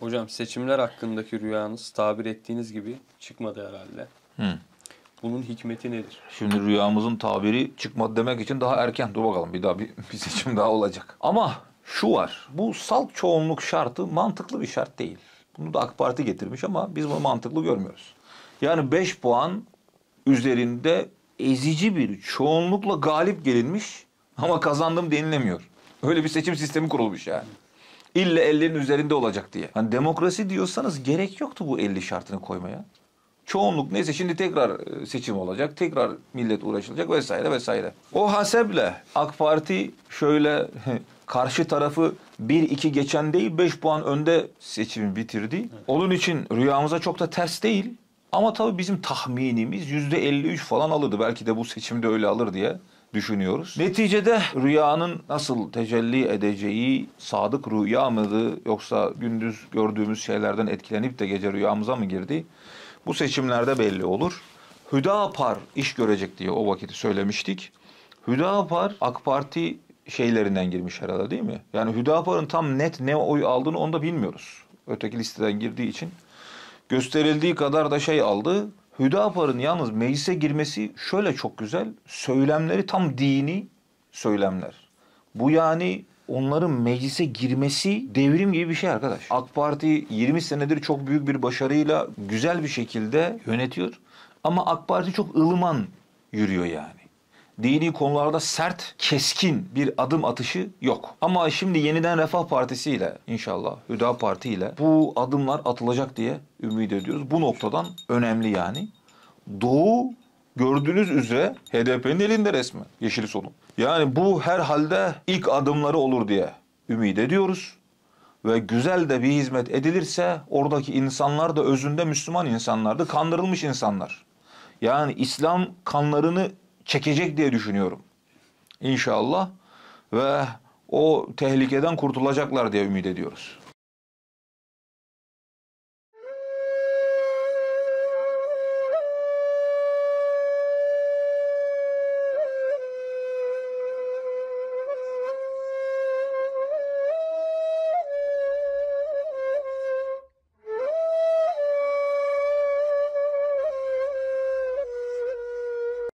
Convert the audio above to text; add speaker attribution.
Speaker 1: Hocam seçimler hakkındaki rüyanız tabir ettiğiniz gibi çıkmadı herhalde. Hı. Bunun hikmeti nedir? Şimdi rüyamızın tabiri çıkmadı demek için daha erken. Dur bakalım bir daha bir, bir seçim daha olacak. Ama şu var. Bu salt çoğunluk şartı mantıklı bir şart değil. Bunu da AK Parti getirmiş ama biz bunu mantıklı görmüyoruz. Yani 5 puan üzerinde ezici bir çoğunlukla galip gelinmiş ama kazandım denilemiyor. Öyle bir seçim sistemi kurulmuş yani. İlle 50'nin üzerinde olacak diye. Hani demokrasi diyorsanız gerek yoktu bu 50 şartını koymaya. Çoğunluk neyse şimdi tekrar e, seçim olacak, tekrar millet uğraşılacak vesaire vesaire. O haseble AK Parti şöyle karşı tarafı 1-2 geçen değil 5 puan önde seçimi bitirdi. Onun için rüyamıza çok da ters değil. Ama tabii bizim tahminimiz yüzde 53 falan alırdı. Belki de bu seçimde öyle alır diye düşünüyoruz. Neticede rüyanın nasıl tecelli edeceği sadık rüya mıydı yoksa gündüz gördüğümüz şeylerden etkilenip de gece rüyamıza mı girdi? Bu seçimlerde belli olur. Hüdapar iş görecek diye o vakit söylemiştik. Hüdapar AK Parti şeylerinden girmiş herhalde değil mi? Yani Hüdapar'ın tam net ne oy aldığını onu da bilmiyoruz. Öteki listeden girdiği için gösterildiği kadar da şey aldı. Hüdapar'ın yalnız meclise girmesi şöyle çok güzel. Söylemleri tam dini söylemler. Bu yani onların meclise girmesi devrim gibi bir şey arkadaş. AK Parti 20 senedir çok büyük bir başarıyla güzel bir şekilde yönetiyor. Ama AK Parti çok ılıman yürüyor yani dini konularda sert, keskin bir adım atışı yok. Ama şimdi yeniden Refah Partisi ile inşallah Hüda Parti ile bu adımlar atılacak diye ümit ediyoruz. Bu noktadan önemli yani. Doğu gördüğünüz üzere HDP'nin elinde resmi yeşil solun. Yani bu herhalde ilk adımları olur diye ümit ediyoruz. Ve güzel de bir hizmet edilirse oradaki insanlar da özünde Müslüman insanlardı, kandırılmış insanlar. Yani İslam kanlarını çekecek diye düşünüyorum. İnşallah ve o tehlikeden kurtulacaklar diye ümit ediyoruz.